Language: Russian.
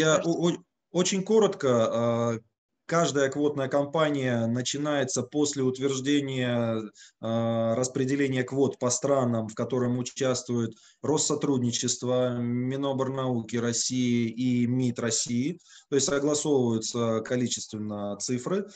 я очень коротко. А, каждая квотная кампания начинается после утверждения а, распределения квот по странам, в котором участвуют Россотрудничество, Миноборнауки России и МИД России. То есть согласовываются количественно цифры.